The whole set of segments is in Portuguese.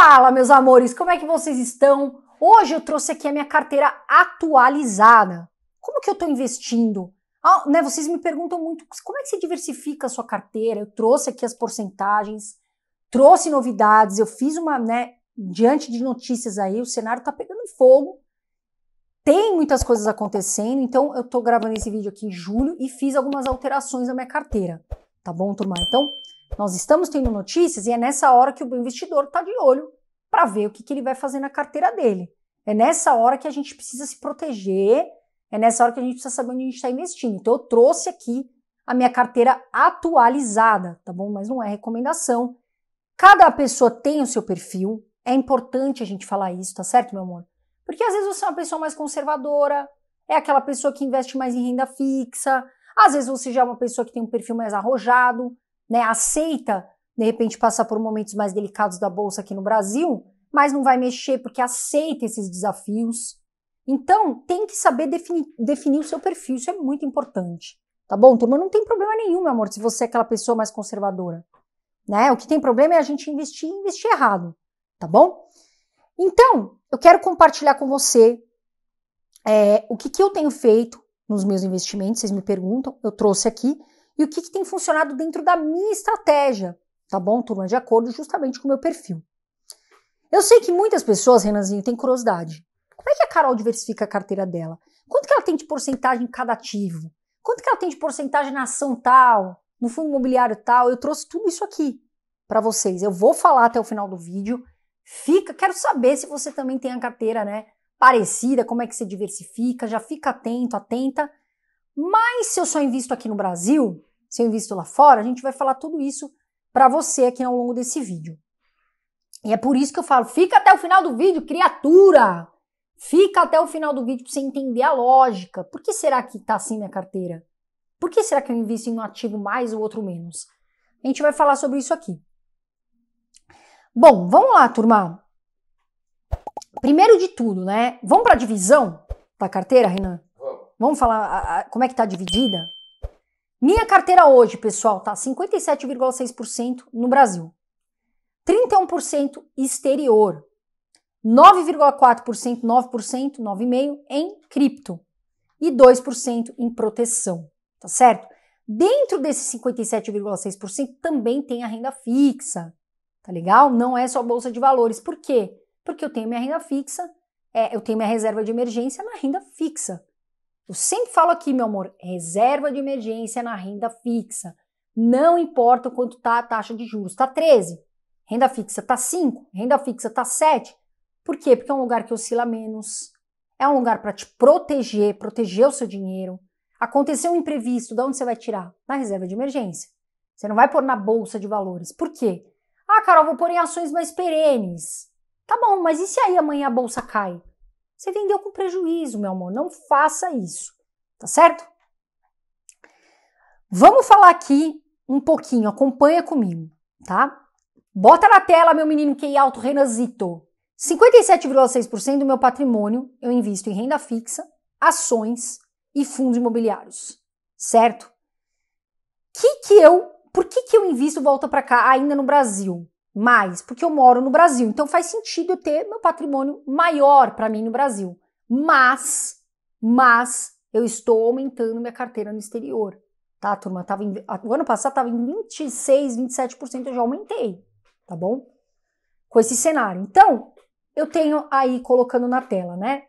Fala, meus amores, como é que vocês estão? Hoje eu trouxe aqui a minha carteira atualizada. Como que eu estou investindo? Ah, né, vocês me perguntam muito como é que se diversifica a sua carteira. Eu trouxe aqui as porcentagens, trouxe novidades, eu fiz uma, né, diante de notícias aí, o cenário está pegando fogo. Tem muitas coisas acontecendo, então eu estou gravando esse vídeo aqui em julho e fiz algumas alterações na minha carteira. Tá bom, turma? Então, nós estamos tendo notícias e é nessa hora que o investidor está de olho para ver o que, que ele vai fazer na carteira dele. É nessa hora que a gente precisa se proteger, é nessa hora que a gente precisa saber onde a gente está investindo. Então, eu trouxe aqui a minha carteira atualizada, tá bom? Mas não é recomendação. Cada pessoa tem o seu perfil, é importante a gente falar isso, tá certo, meu amor? Porque às vezes você é uma pessoa mais conservadora, é aquela pessoa que investe mais em renda fixa, às vezes você já é uma pessoa que tem um perfil mais arrojado, né, aceita, de repente, passar por momentos mais delicados da bolsa aqui no Brasil, mas não vai mexer porque aceita esses desafios. Então, tem que saber definir, definir o seu perfil, isso é muito importante. Tá bom, turma? Não tem problema nenhum, meu amor, se você é aquela pessoa mais conservadora. Né? O que tem problema é a gente investir e investir errado. Tá bom? Então, eu quero compartilhar com você é, o que, que eu tenho feito nos meus investimentos. Vocês me perguntam, eu trouxe aqui e o que, que tem funcionado dentro da minha estratégia, tá bom, turma? De acordo justamente com o meu perfil. Eu sei que muitas pessoas, Renanzinho, têm curiosidade. Como é que a Carol diversifica a carteira dela? Quanto que ela tem de porcentagem em cada ativo? Quanto que ela tem de porcentagem na ação tal, no fundo imobiliário tal? Eu trouxe tudo isso aqui para vocês. Eu vou falar até o final do vídeo. Fica, quero saber se você também tem a carteira, né? Parecida, como é que você diversifica, já fica atento, atenta. Mas se eu só invisto aqui no Brasil, se eu invisto lá fora, a gente vai falar tudo isso para você aqui ao longo desse vídeo. E é por isso que eu falo, fica até o final do vídeo, criatura! Fica até o final do vídeo para você entender a lógica. Por que será que está assim minha carteira? Por que será que eu invisto em um ativo mais ou outro menos? A gente vai falar sobre isso aqui. Bom, vamos lá, turma. Primeiro de tudo, né? Vamos para a divisão da carteira, Renan? Vamos falar a, a, como é que está dividida? Minha carteira hoje, pessoal, tá 57,6% no Brasil, 31% exterior, 9,4%, 9%, 9,5% em cripto e 2% em proteção, tá certo? Dentro desse 57,6% também tem a renda fixa, tá legal? Não é só bolsa de valores. Por quê? Porque eu tenho minha renda fixa, é, eu tenho minha reserva de emergência na renda fixa. Eu sempre falo aqui, meu amor, reserva de emergência na renda fixa. Não importa o quanto está a taxa de juros, está 13, renda fixa está 5, renda fixa está 7. Por quê? Porque é um lugar que oscila menos, é um lugar para te proteger, proteger o seu dinheiro. Aconteceu um imprevisto, de onde você vai tirar? Na reserva de emergência. Você não vai pôr na bolsa de valores. Por quê? Ah, Carol, vou pôr em ações mais perenes. Tá bom, mas e se aí amanhã a bolsa cai? Você vendeu com prejuízo, meu amor. Não faça isso, tá certo? Vamos falar aqui um pouquinho, acompanha comigo, tá? Bota na tela, meu menino, que é alto Renanzito. 57,6% do meu patrimônio eu invisto em renda fixa, ações e fundos imobiliários, certo? Que que eu, por que que eu invisto volta para cá ainda no Brasil? mais, porque eu moro no Brasil. Então faz sentido eu ter meu patrimônio maior para mim no Brasil. Mas, mas eu estou aumentando minha carteira no exterior. Tá, turma? Tava em, o ano passado estava em 26, 27%, eu já aumentei, tá bom? Com esse cenário. Então, eu tenho aí colocando na tela, né?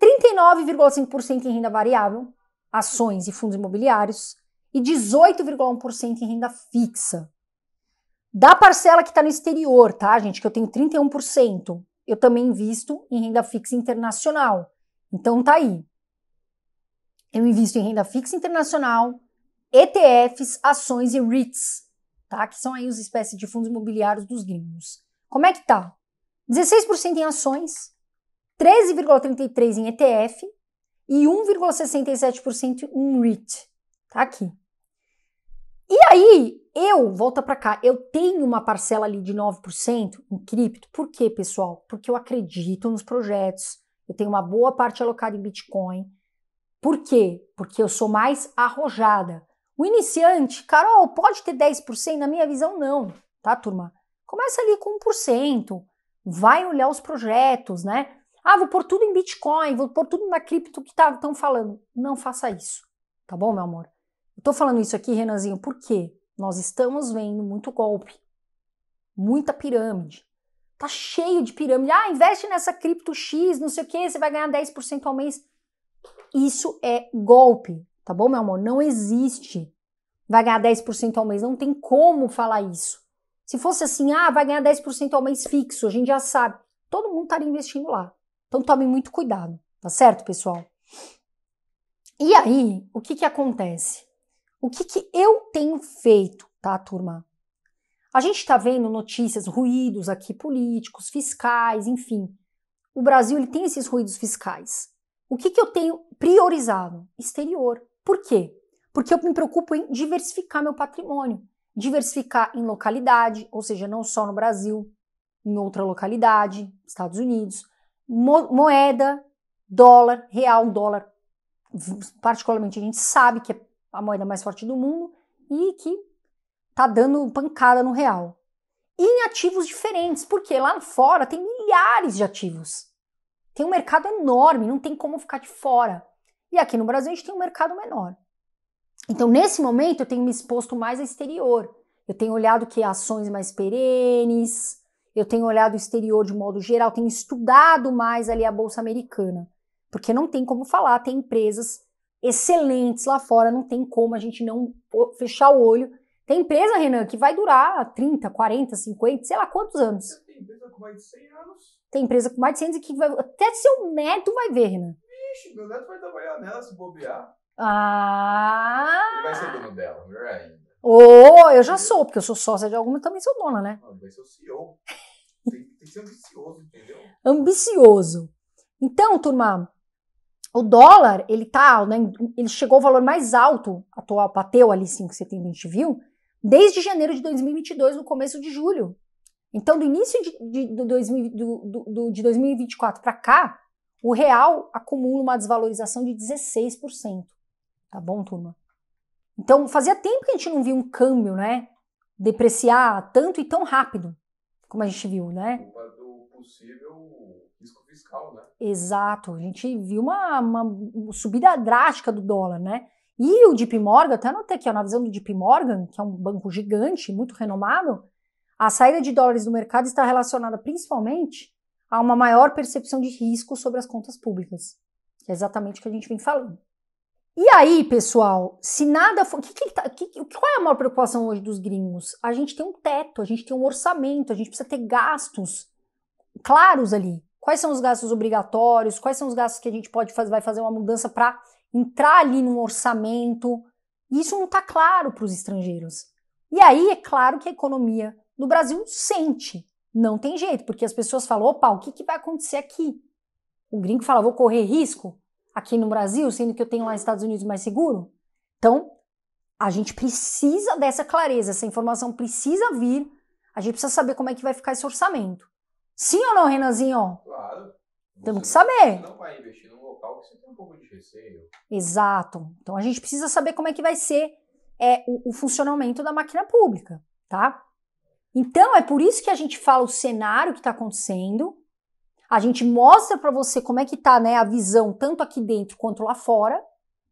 39,5% em renda variável, ações e fundos imobiliários, e 18,1% em renda fixa. Da parcela que está no exterior, tá, gente? Que eu tenho 31%. Eu também invisto em renda fixa internacional. Então tá aí. Eu invisto em renda fixa internacional, ETFs, ações e REITs, tá? Que são aí as espécies de fundos imobiliários dos gringos. Como é que tá? 16% em ações, 13,33% em ETF e 1,67% em REIT. Tá aqui. E aí, eu, volta para cá, eu tenho uma parcela ali de 9% em cripto. Por quê, pessoal? Porque eu acredito nos projetos, eu tenho uma boa parte alocada em Bitcoin. Por quê? Porque eu sou mais arrojada. O iniciante, Carol, pode ter 10%? Na minha visão, não, tá, turma? Começa ali com 1%, vai olhar os projetos, né? Ah, vou pôr tudo em Bitcoin, vou pôr tudo na cripto que estão tá, falando. Não faça isso, tá bom, meu amor? Estou falando isso aqui, Renanzinho, porque nós estamos vendo muito golpe, muita pirâmide. Tá cheio de pirâmide. Ah, investe nessa cripto X, não sei o que, você vai ganhar 10% ao mês. Isso é golpe, tá bom, meu amor? Não existe. Vai ganhar 10% ao mês. Não tem como falar isso. Se fosse assim, ah, vai ganhar 10% ao mês fixo, a gente já sabe. Todo mundo estaria investindo lá. Então tome muito cuidado, tá certo, pessoal? E aí, o que que acontece? O que, que eu tenho feito, tá, turma? A gente está vendo notícias, ruídos aqui políticos, fiscais, enfim. O Brasil ele tem esses ruídos fiscais. O que, que eu tenho priorizado? Exterior. Por quê? Porque eu me preocupo em diversificar meu patrimônio, diversificar em localidade, ou seja, não só no Brasil, em outra localidade, Estados Unidos, mo moeda, dólar, real, dólar. Particularmente a gente sabe que é a moeda mais forte do mundo, e que tá dando pancada no real. E em ativos diferentes, porque lá fora tem milhares de ativos. Tem um mercado enorme, não tem como ficar de fora. E aqui no Brasil a gente tem um mercado menor. Então, nesse momento, eu tenho me exposto mais ao exterior. Eu tenho olhado que ações mais perenes, eu tenho olhado o exterior de modo geral, tenho estudado mais ali a bolsa americana, porque não tem como falar, tem empresas excelentes lá fora, não tem como a gente não fechar o olho. Tem empresa, Renan, que vai durar 30, 40, 50, sei lá quantos anos. Tem empresa com mais de 100 anos. Tem empresa com mais de 100 anos que vai, até seu neto vai ver, Renan. Vixe, meu neto vai trabalhar nela se bobear. Ah! vai ser dono dela, melhor é ainda. Oh, eu já sou, porque eu sou sócia de alguma, também sou dona, né? Não, ah, vai ser o CEO. Tem, tem que ser ambicioso, entendeu? Ambicioso. Então, turma, o dólar, ele tá, né, ele chegou ao valor mais alto, atual, bateu ali 5,70, a gente viu, desde janeiro de 2022, no começo de julho. Então, do início de, de, do 2000, do, do, de 2024 para cá, o real acumula uma desvalorização de 16%. Tá bom, turma? Então, fazia tempo que a gente não via um câmbio, né? Depreciar tanto e tão rápido, como a gente viu, né? possível risco fiscal, né? Exato. A gente viu uma, uma subida drástica do dólar, né? E o JP Morgan, até anotei aqui, ó, na visão do JP Morgan, que é um banco gigante, muito renomado, a saída de dólares do mercado está relacionada principalmente a uma maior percepção de risco sobre as contas públicas, que é exatamente o que a gente vem falando. E aí, pessoal, se nada for. Que, que, tá, que, qual é a maior preocupação hoje dos gringos? A gente tem um teto, a gente tem um orçamento, a gente precisa ter gastos claros ali. Quais são os gastos obrigatórios? Quais são os gastos que a gente pode fazer, vai fazer uma mudança para entrar ali no orçamento? Isso não está claro para os estrangeiros. E aí é claro que a economia no Brasil sente. Não tem jeito, porque as pessoas falam: opa, o que, que vai acontecer aqui? O gringo fala: vou correr risco aqui no Brasil, sendo que eu tenho lá nos Estados Unidos mais seguro? Então, a gente precisa dessa clareza, essa informação precisa vir, a gente precisa saber como é que vai ficar esse orçamento. Sim ou não, Renanzinho? Claro. Temos que saber. Não vai investir num local que você tem um pouco de receio. Exato. Então a gente precisa saber como é que vai ser é, o, o funcionamento da máquina pública, tá? Então é por isso que a gente fala o cenário que está acontecendo. A gente mostra para você como é que tá né, a visão tanto aqui dentro quanto lá fora,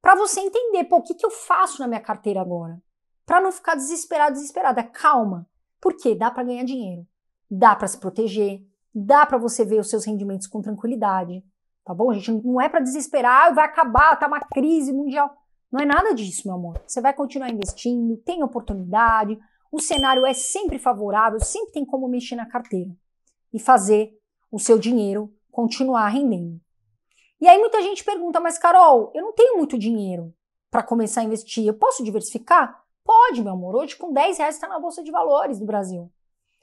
para você entender, pô, o que, que eu faço na minha carteira agora? Para não ficar desesperado, desesperada. Calma. Por quê? Dá para ganhar dinheiro. Dá para se proteger dá para você ver os seus rendimentos com tranquilidade, tá bom? A gente não é para desesperar, vai acabar, tá uma crise mundial. Não é nada disso, meu amor. Você vai continuar investindo, tem oportunidade, o cenário é sempre favorável, sempre tem como mexer na carteira e fazer o seu dinheiro continuar rendendo. E aí muita gente pergunta, mas Carol, eu não tenho muito dinheiro para começar a investir, eu posso diversificar? Pode, meu amor. Hoje com 10 reais está na bolsa de valores do Brasil.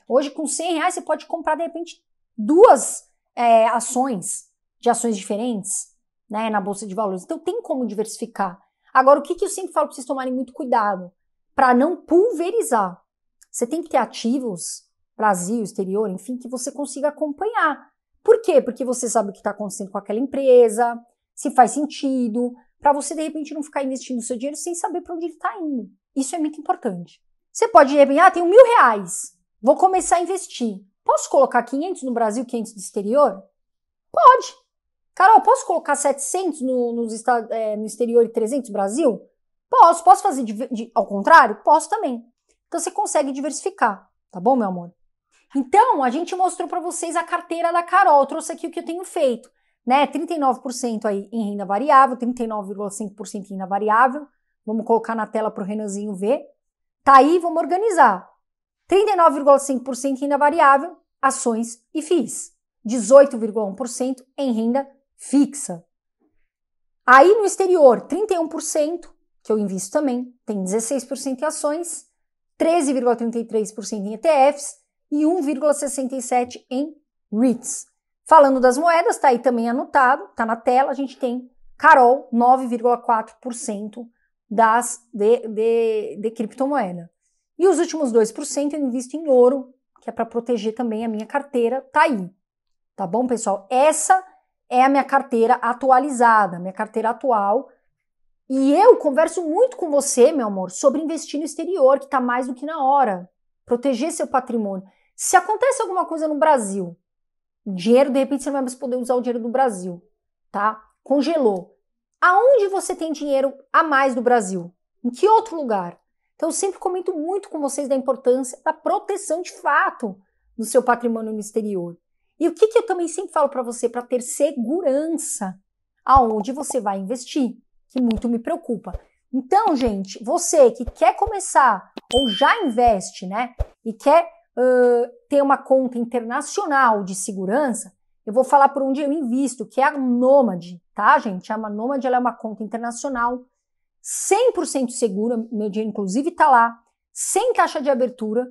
Hoje com 100 reais você pode comprar de repente duas é, ações de ações diferentes né, na Bolsa de Valores. Então tem como diversificar. Agora, o que, que eu sempre falo para vocês tomarem muito cuidado para não pulverizar. Você tem que ter ativos, Brasil, exterior, enfim, que você consiga acompanhar. Por quê? Porque você sabe o que está acontecendo com aquela empresa, se faz sentido, para você de repente não ficar investindo o seu dinheiro sem saber para onde ele está indo. Isso é muito importante. Você pode, ir bem, ah, tenho mil reais, vou começar a investir. Posso colocar 500 no Brasil, 500 no exterior? Pode. Carol, posso colocar 700 no, no, é, eh, no exterior e 300 no Brasil? Posso. Posso fazer de, de, ao contrário? Posso também. Então você consegue diversificar, tá bom, meu amor? Então, a gente mostrou para vocês a carteira da Carol. Eu trouxe aqui o que eu tenho feito, né? 39% aí em renda variável, 39,5% em renda variável. Vamos colocar na tela para o Renanzinho ver. Tá aí, vamos organizar. 39,5% em renda variável, ações e FIIs, 18,1% em renda fixa. Aí no exterior, 31%, que eu invisto também, tem 16% em ações, 13,33% em ETFs e 1,67% em REITs. Falando das moedas, está aí também anotado, está na tela, a gente tem Carol, 9,4% das de, de, de criptomoeda. E os últimos 2% eu invisto em ouro, que é para proteger também a minha carteira, tá aí. Tá bom, pessoal? Essa é a minha carteira atualizada, minha carteira atual. E eu converso muito com você, meu amor, sobre investir no exterior, que está mais do que na hora. Proteger seu patrimônio. Se acontece alguma coisa no Brasil, dinheiro, de repente você não vai mais poder usar o dinheiro do Brasil, tá? Congelou. Aonde você tem dinheiro a mais do Brasil? Em que outro lugar? Então, eu sempre comento muito com vocês da importância da proteção de fato do seu patrimônio no exterior. E o que, que eu também sempre falo para você, para ter segurança aonde você vai investir, que muito me preocupa. Então, gente, você que quer começar ou já investe, né, e quer uh, ter uma conta internacional de segurança, eu vou falar por onde eu invisto, que é a Nômade, tá, gente? A Nômade é uma conta internacional 100% segura, meu dinheiro inclusive está lá, sem taxa de abertura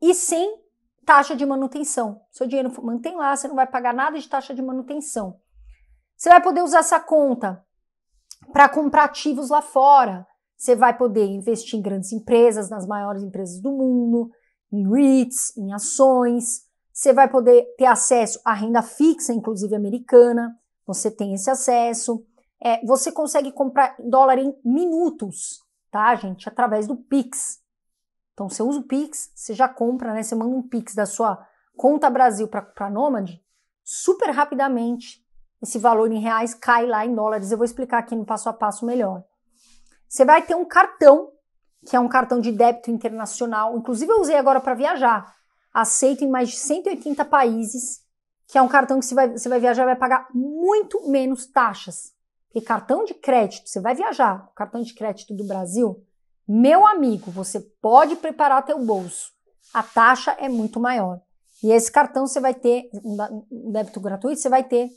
e sem taxa de manutenção. Seu dinheiro mantém lá, você não vai pagar nada de taxa de manutenção. Você vai poder usar essa conta para comprar ativos lá fora. Você vai poder investir em grandes empresas, nas maiores empresas do mundo, em REITs, em ações. Você vai poder ter acesso à renda fixa, inclusive americana. Você tem esse acesso. É, você consegue comprar dólar em minutos, tá, gente? Através do Pix. Então, você usa o Pix, você já compra, né? Você manda um Pix da sua conta Brasil para a Nomad, super rapidamente esse valor em reais cai lá em dólares. Eu vou explicar aqui no passo a passo melhor. Você vai ter um cartão, que é um cartão de débito internacional. Inclusive, eu usei agora para viajar. Aceito em mais de 180 países, que é um cartão que você vai, você vai viajar e vai pagar muito menos taxas. Porque cartão de crédito, você vai viajar, cartão de crédito do Brasil, meu amigo, você pode preparar teu bolso. A taxa é muito maior. E esse cartão você vai ter, um débito gratuito, você vai ter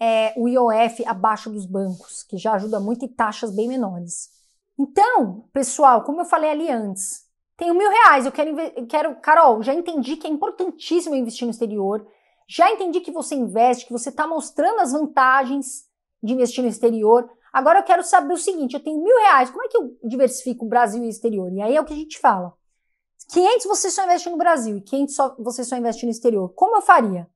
é, o IOF abaixo dos bancos, que já ajuda muito e taxas bem menores. Então, pessoal, como eu falei ali antes, tenho mil reais, eu quero, eu quero, Carol, já entendi que é importantíssimo investir no exterior, já entendi que você investe, que você está mostrando as vantagens, de investir no exterior. Agora eu quero saber o seguinte: eu tenho mil reais, como é que eu diversifico o Brasil e o exterior? E aí é o que a gente fala. 500 você só investe no Brasil e 500 só, você só investe no exterior. Como eu faria?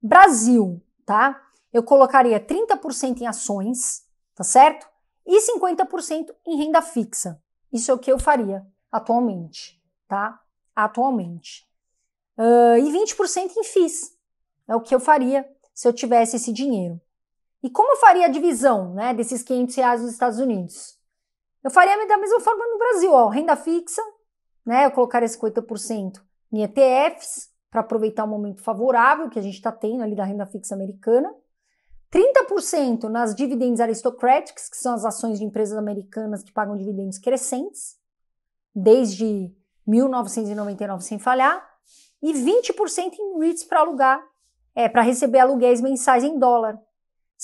Brasil, tá? Eu colocaria 30% em ações, tá certo? E 50% em renda fixa. Isso é o que eu faria atualmente, tá? Atualmente. Uh, e 20% em FIIs. É o que eu faria se eu tivesse esse dinheiro. E como eu faria a divisão né, desses 500 reais nos Estados Unidos? Eu faria da mesma forma no Brasil, ó, renda fixa, né, eu colocaria 50% em ETFs, para aproveitar o momento favorável que a gente está tendo ali da renda fixa americana, 30% nas dividendos aristocráticas, que são as ações de empresas americanas que pagam dividendos crescentes, desde 1999 sem falhar, e 20% em REITs para alugar, é, para receber aluguéis mensais em dólar,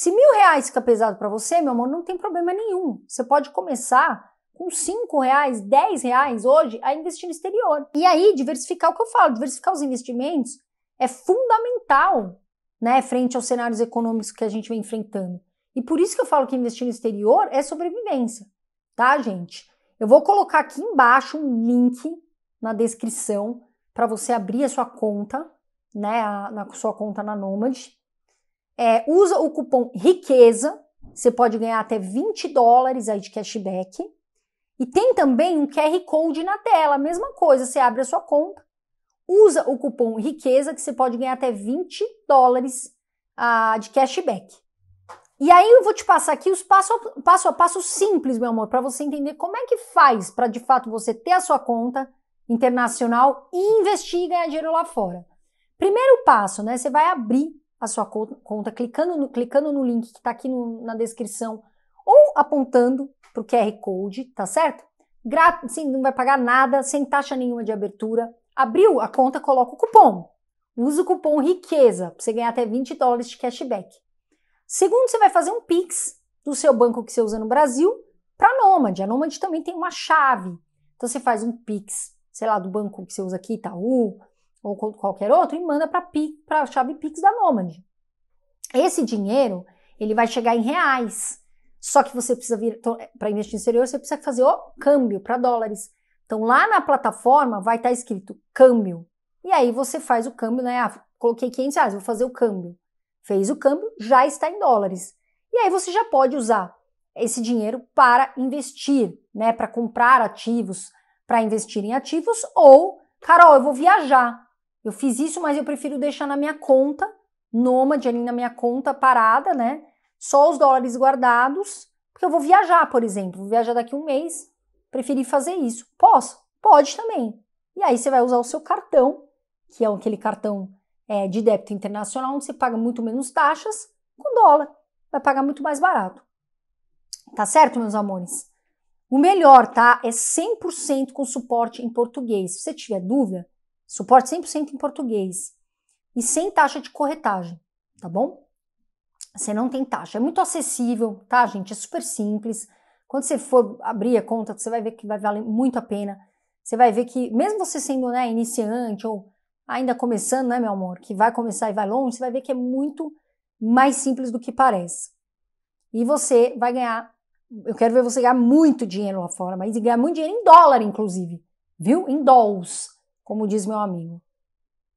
se mil reais fica pesado para você, meu amor, não tem problema nenhum. Você pode começar com cinco reais, dez reais hoje a investir no exterior. E aí, diversificar o que eu falo, diversificar os investimentos é fundamental, né, frente aos cenários econômicos que a gente vem enfrentando. E por isso que eu falo que investir no exterior é sobrevivência, tá, gente? Eu vou colocar aqui embaixo um link na descrição para você abrir a sua conta, né, a, na sua conta na Nomad. É, usa o cupom RIQUEZA, você pode ganhar até 20 dólares aí de cashback. E tem também um QR Code na tela, mesma coisa, você abre a sua conta, usa o cupom RIQUEZA, que você pode ganhar até 20 dólares ah, de cashback. E aí eu vou te passar aqui os passo a passo, a passo simples, meu amor, para você entender como é que faz para de fato você ter a sua conta internacional e investir e ganhar dinheiro lá fora. Primeiro passo, né? Você vai abrir a sua conta clicando no, clicando no link que está aqui no, na descrição ou apontando para o QR Code, tá certo? Gra sim, não vai pagar nada, sem taxa nenhuma de abertura. Abriu a conta, coloca o cupom. Usa o cupom Riqueza para você ganhar até 20 dólares de cashback. Segundo, você vai fazer um Pix do seu banco que você usa no Brasil para a Nomad. A Nomad também tem uma chave. Então você faz um Pix, sei lá, do banco que você usa aqui, Itaú, ou qualquer outro e manda para a chave Pix da Nomad. Esse dinheiro, ele vai chegar em reais. Só que você precisa vir então, para investir no exterior, você precisa fazer o câmbio para dólares. Então lá na plataforma vai estar tá escrito câmbio. E aí você faz o câmbio, né? Ah, coloquei 500 reais, vou fazer o câmbio. Fez o câmbio, já está em dólares. E aí você já pode usar esse dinheiro para investir, né? Para comprar ativos, para investir em ativos ou, Carol, eu vou viajar. Eu fiz isso, mas eu prefiro deixar na minha conta, nômade ali na minha conta parada, né? Só os dólares guardados, porque eu vou viajar, por exemplo, vou viajar daqui um mês, preferi fazer isso. Posso? Pode também. E aí você vai usar o seu cartão, que é aquele cartão é, de débito internacional, onde você paga muito menos taxas, com dólar. Vai pagar muito mais barato. Tá certo, meus amores? O melhor, tá? É 100% com suporte em português. Se você tiver dúvida, Suporte 100% em português e sem taxa de corretagem, tá bom? Você não tem taxa. É muito acessível, tá, gente? É super simples. Quando você for abrir a conta, você vai ver que vai valer muito a pena. Você vai ver que, mesmo você sendo né, iniciante ou ainda começando, né, meu amor, que vai começar e vai longe, você vai ver que é muito mais simples do que parece. E você vai ganhar. Eu quero ver você ganhar muito dinheiro lá fora, mas ganhar muito dinheiro em dólar, inclusive, viu? Em dólares como diz meu amigo.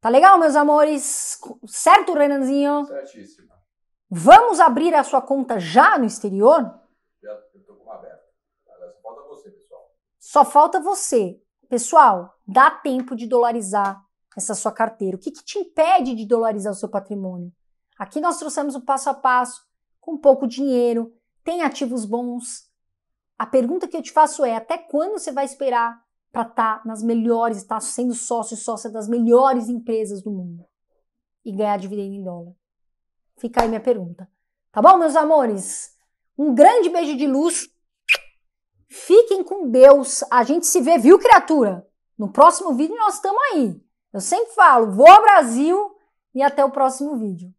Tá legal, meus amores? Certo, Renanzinho? Certíssimo. Vamos abrir a sua conta já no exterior? Já, eu tô com uma aberta. Só falta você, pessoal. Só falta você. Pessoal, dá tempo de dolarizar essa sua carteira. O que, que te impede de dolarizar o seu patrimônio? Aqui nós trouxemos o passo a passo, com pouco dinheiro, tem ativos bons. A pergunta que eu te faço é: até quando você vai esperar para estar tá nas melhores, estar tá sendo sócio e sócia das melhores empresas do mundo e ganhar dividendo em dólar? Fica aí minha pergunta. Tá bom, meus amores? Um grande beijo de luz. Fiquem com Deus. A gente se vê, viu, criatura? No próximo vídeo nós estamos aí. Eu sempre falo, vou ao Brasil e até o próximo vídeo.